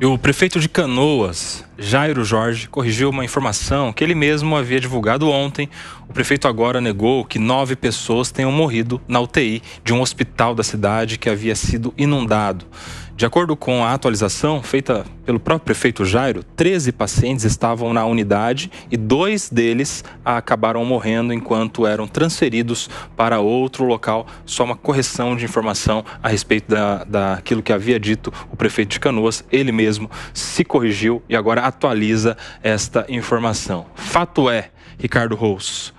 E o prefeito de Canoas, Jairo Jorge, corrigiu uma informação que ele mesmo havia divulgado ontem. O prefeito agora negou que nove pessoas tenham morrido na UTI de um hospital da cidade que havia sido inundado. De acordo com a atualização feita pelo próprio prefeito Jairo, 13 pacientes estavam na unidade e dois deles acabaram morrendo enquanto eram transferidos para outro local. Só uma correção de informação a respeito da, daquilo que havia dito o prefeito de Canoas. Ele mesmo se corrigiu e agora atualiza esta informação. Fato é, Ricardo Rous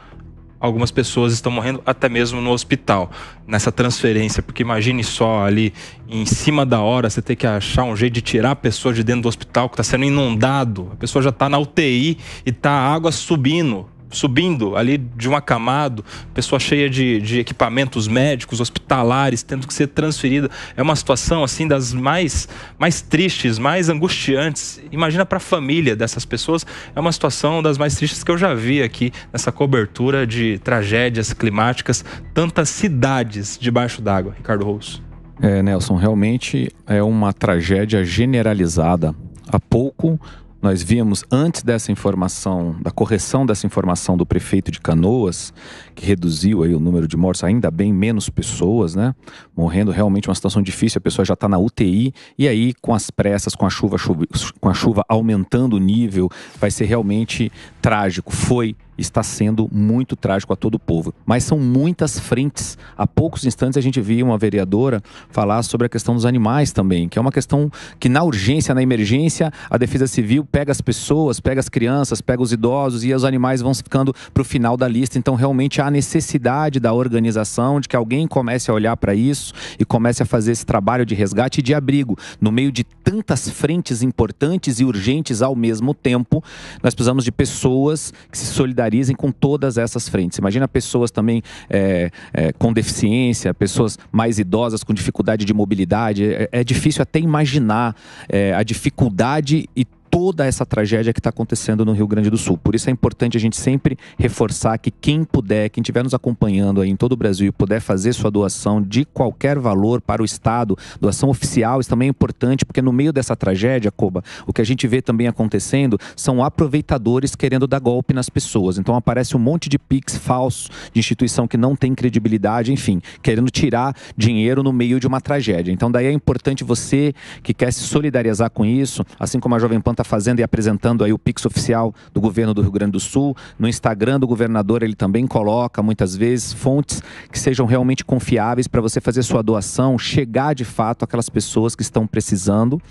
algumas pessoas estão morrendo até mesmo no hospital, nessa transferência, porque imagine só ali em cima da hora você ter que achar um jeito de tirar a pessoa de dentro do hospital que está sendo inundado, a pessoa já está na UTI e está a água subindo subindo ali de um acamado, pessoa cheia de, de equipamentos médicos, hospitalares, tendo que ser transferida. É uma situação assim das mais, mais tristes, mais angustiantes. Imagina para a família dessas pessoas, é uma situação das mais tristes que eu já vi aqui nessa cobertura de tragédias climáticas, tantas cidades debaixo d'água. Ricardo Rous. É, Nelson, realmente é uma tragédia generalizada. Há pouco nós vimos antes dessa informação, da correção dessa informação do prefeito de Canoas, que reduziu aí o número de mortes, ainda bem menos pessoas, né? Morrendo realmente uma situação difícil, a pessoa já está na UTI, e aí com as pressas, com a chuva, chuva, com a chuva aumentando o nível, vai ser realmente trágico. Foi está sendo muito trágico a todo o povo. Mas são muitas frentes. Há poucos instantes a gente via uma vereadora falar sobre a questão dos animais também, que é uma questão que na urgência, na emergência, a Defesa Civil pega as pessoas, pega as crianças, pega os idosos e os animais vão ficando para o final da lista. Então realmente há necessidade da organização, de que alguém comece a olhar para isso e comece a fazer esse trabalho de resgate e de abrigo no meio de tantas frentes importantes e urgentes ao mesmo tempo. Nós precisamos de pessoas que se solidarizem solidarizem com todas essas frentes. Imagina pessoas também é, é, com deficiência, pessoas mais idosas com dificuldade de mobilidade. É, é difícil até imaginar é, a dificuldade e toda essa tragédia que está acontecendo no Rio Grande do Sul. Por isso é importante a gente sempre reforçar que quem puder, quem estiver nos acompanhando aí em todo o Brasil e puder fazer sua doação de qualquer valor para o Estado, doação oficial, isso também é importante, porque no meio dessa tragédia, Coba, o que a gente vê também acontecendo são aproveitadores querendo dar golpe nas pessoas. Então aparece um monte de PIX falso, de instituição que não tem credibilidade, enfim, querendo tirar dinheiro no meio de uma tragédia. Então daí é importante você que quer se solidarizar com isso, assim como a Jovem Pan está fazendo e apresentando aí o Pix oficial do governo do Rio Grande do Sul. No Instagram do governador ele também coloca muitas vezes fontes que sejam realmente confiáveis para você fazer sua doação, chegar de fato aquelas pessoas que estão precisando.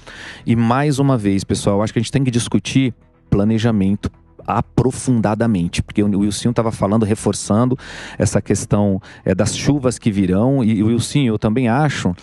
E mais uma vez, pessoal, acho que a gente tem que discutir planejamento aprofundadamente, porque o Wilson estava falando, reforçando essa questão é, das chuvas que virão. E, o Wilson, eu também acho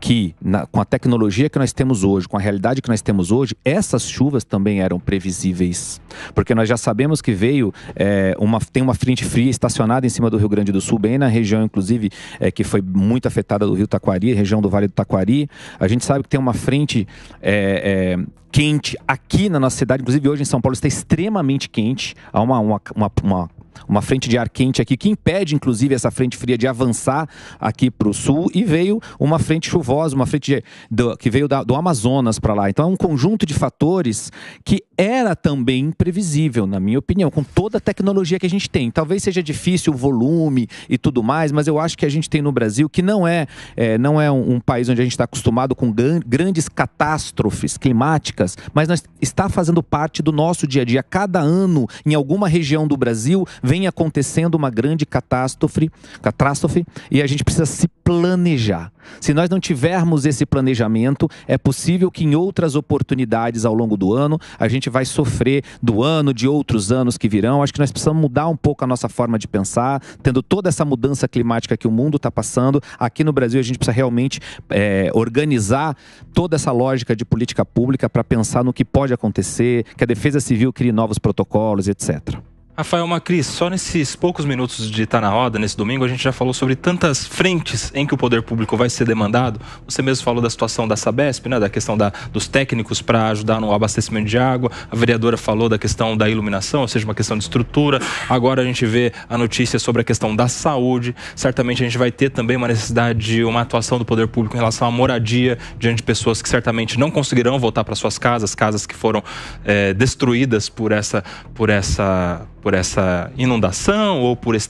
que na, com a tecnologia que nós temos hoje, com a realidade que nós temos hoje, essas chuvas também eram previsíveis, porque nós já sabemos que veio é, uma tem uma frente fria estacionada em cima do Rio Grande do Sul, bem na região, inclusive, é, que foi muito afetada do Rio Taquari, região do Vale do Taquari. A gente sabe que tem uma frente é, quente aqui na nossa cidade. Inclusive, hoje em São Paulo está extremamente quente. Há uma, uma, uma, uma uma frente de ar quente aqui que impede, inclusive, essa frente fria de avançar aqui para o sul e veio uma frente chuvosa, uma frente de, do, que veio da, do Amazonas para lá. Então é um conjunto de fatores que era também imprevisível, na minha opinião, com toda a tecnologia que a gente tem. Talvez seja difícil o volume e tudo mais, mas eu acho que a gente tem no Brasil que não é, é não é um, um, país onde a gente está acostumado com gran, grandes catástrofes climáticas, mas nós, está fazendo parte do nosso dia a dia. Cada ano, em alguma região do Brasil, vem acontecendo uma grande catástrofe, catástrofe e a gente precisa se planejar. Se nós não tivermos esse planejamento, é possível que em outras oportunidades ao longo do ano a gente vai sofrer do ano, de outros anos que virão. Acho que nós precisamos mudar um pouco a nossa forma de pensar, tendo toda essa mudança climática que o mundo está passando. Aqui no Brasil a gente precisa realmente é, organizar toda essa lógica de política pública para pensar no que pode acontecer, que a Defesa Civil crie novos protocolos, etc. Rafael Macris, só nesses poucos minutos de estar tá na roda, nesse domingo, a gente já falou sobre tantas frentes em que o poder público vai ser demandado. Você mesmo falou da situação da Sabesp, né, da questão da, dos técnicos para ajudar no abastecimento de água. A vereadora falou da questão da iluminação, ou seja, uma questão de estrutura. Agora a gente vê a notícia sobre a questão da saúde. Certamente a gente vai ter também uma necessidade de uma atuação do poder público em relação à moradia diante de pessoas que certamente não conseguirão voltar para suas casas, casas que foram é, destruídas por essa, por essa por essa inundação ou por esse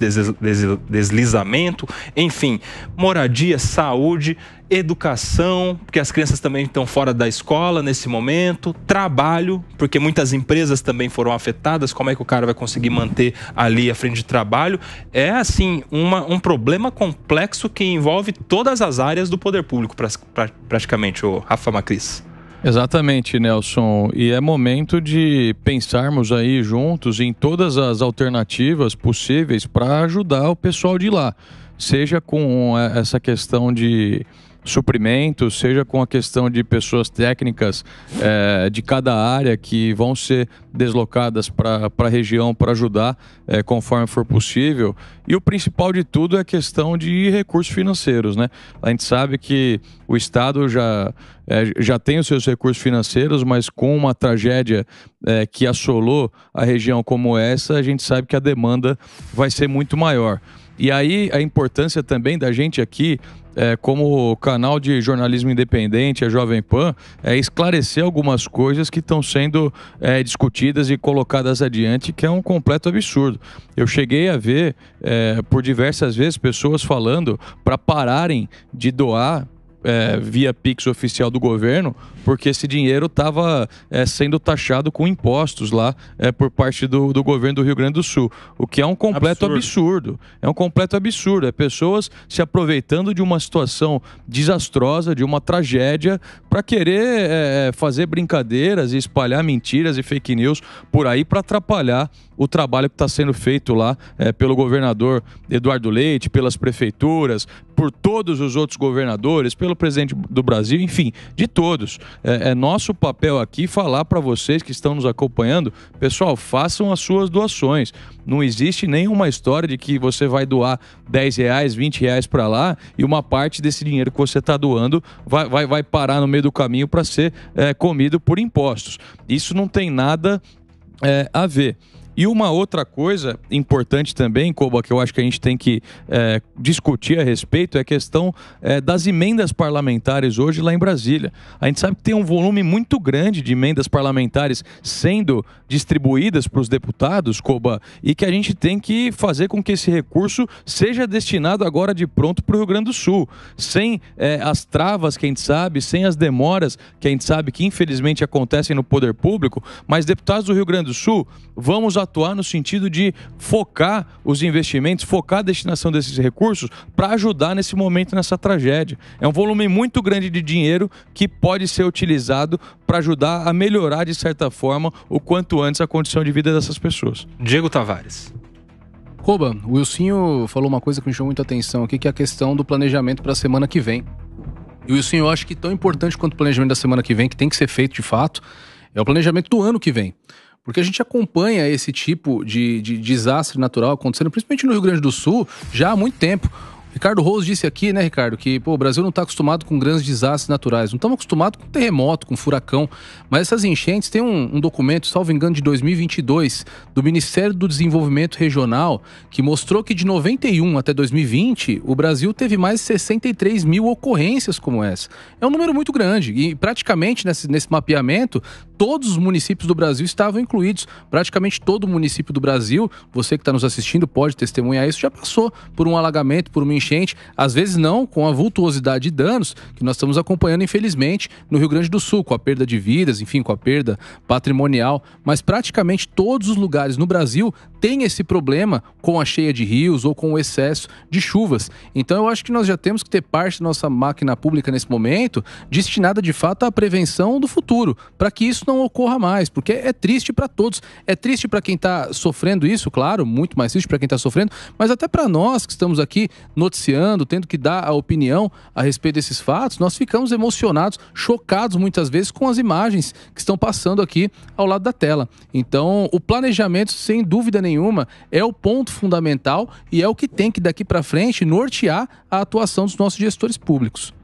deslizamento, enfim, moradia, saúde, educação, porque as crianças também estão fora da escola nesse momento, trabalho, porque muitas empresas também foram afetadas, como é que o cara vai conseguir manter ali a frente de trabalho? É assim, uma, um problema complexo que envolve todas as áreas do poder público, pra, pra, praticamente, o Rafa Macris. Exatamente, Nelson. E é momento de pensarmos aí juntos em todas as alternativas possíveis para ajudar o pessoal de lá, seja com é, essa questão de suprimentos, seja com a questão de pessoas técnicas é, de cada área que vão ser deslocadas para a região para ajudar é, conforme for possível. E o principal de tudo é a questão de recursos financeiros. Né? A gente sabe que o Estado já, é, já tem os seus recursos financeiros, mas com uma tragédia que assolou a região como essa, a gente sabe que a demanda vai ser muito maior. E aí a importância também da gente aqui, é, como canal de jornalismo independente, a Jovem Pan, é esclarecer algumas coisas que estão sendo é, discutidas e colocadas adiante, que é um completo absurdo. Eu cheguei a ver é, por diversas vezes pessoas falando para pararem de doar é, via Pix oficial do governo, porque esse dinheiro estava é, sendo taxado com impostos lá é, por parte do, do, governo do Rio Grande do Sul, o que é um completo absurdo. absurdo. É um completo absurdo. É pessoas se aproveitando de uma situação desastrosa, de uma tragédia, para querer é, é, fazer brincadeiras e espalhar mentiras e fake news por aí para atrapalhar o trabalho que está sendo feito lá é, pelo governador Eduardo Leite, pelas prefeituras, por todos os outros governadores, pelo presidente do Brasil, enfim, de todos. É, é nosso papel aqui falar para vocês que estão nos acompanhando, pessoal, façam as suas doações. Não existe nenhuma história de que você vai doar 10 reais, 20 reais para lá e uma parte desse dinheiro que você está doando vai, vai, vai parar no meio do caminho para ser é, comido por impostos. Isso não tem nada é, a ver. E uma outra coisa importante também, Coba, que eu acho que a gente tem que é, discutir a respeito, é a questão é, das emendas parlamentares hoje lá em Brasília. A gente sabe que tem um volume muito grande de emendas parlamentares sendo distribuídas para os deputados, Coba, e que a gente tem que fazer com que esse recurso seja destinado agora de pronto para o Rio Grande do Sul, sem é, as travas que a gente sabe, sem as demoras que a gente sabe que infelizmente acontecem no poder público, mas deputados do Rio Grande do Sul, vamos a atuar no sentido de focar os investimentos, focar a destinação desses recursos para ajudar nesse momento, nessa tragédia. É um volume muito grande de dinheiro que pode ser utilizado para ajudar a melhorar, de certa forma, o quanto antes a condição de vida dessas pessoas. Diego Tavares. Roba, o Wilsinho falou uma coisa que me chamou muita atenção aqui, que é a questão do planejamento para a semana que vem. E o Wilson, eu acho que tão importante quanto o planejamento da semana que vem, que tem que ser feito de fato, é o planejamento do ano que vem. Porque a gente acompanha esse tipo de, de desastre natural acontecendo, principalmente no Rio Grande do Sul, já há muito tempo. Ricardo Rose disse aqui, né, Ricardo, que pô, o Brasil não está acostumado com grandes desastres naturais. Não estamos acostumados com terremoto, com furacão. Mas essas enchentes, tem um, um, documento, salvo engano, de 2022, do Ministério do Desenvolvimento Regional, que mostrou que de 91 até 2020, o Brasil teve mais de 63 mil ocorrências como essa. É um número muito grande. E praticamente nesse, nesse mapeamento, todos os municípios do Brasil estavam incluídos. Praticamente todo município do Brasil, você que está nos assistindo pode testemunhar isso, já passou por um alagamento, por uma enchente, às vezes não com a vultuosidade de danos que nós estamos acompanhando, infelizmente, no Rio Grande do Sul, com a perda de vidas, enfim, com a perda patrimonial, mas praticamente todos os lugares no Brasil tem esse problema com a cheia de rios ou com o excesso de chuvas. Então eu acho que nós já temos que ter parte da nossa máquina pública nesse momento destinada de fato à prevenção do futuro, para que isso não ocorra mais, porque é triste para todos. É triste para quem está sofrendo isso, claro, muito mais triste para quem está sofrendo, mas até para nós que estamos aqui noticiando, tendo que dar a opinião a respeito desses fatos, nós ficamos emocionados, chocados muitas vezes com as imagens que estão passando aqui ao lado da tela. Então, o planejamento, sem dúvida nenhuma, nenhuma, é o ponto fundamental e é o que tem que daqui para frente nortear a atuação dos nossos gestores públicos.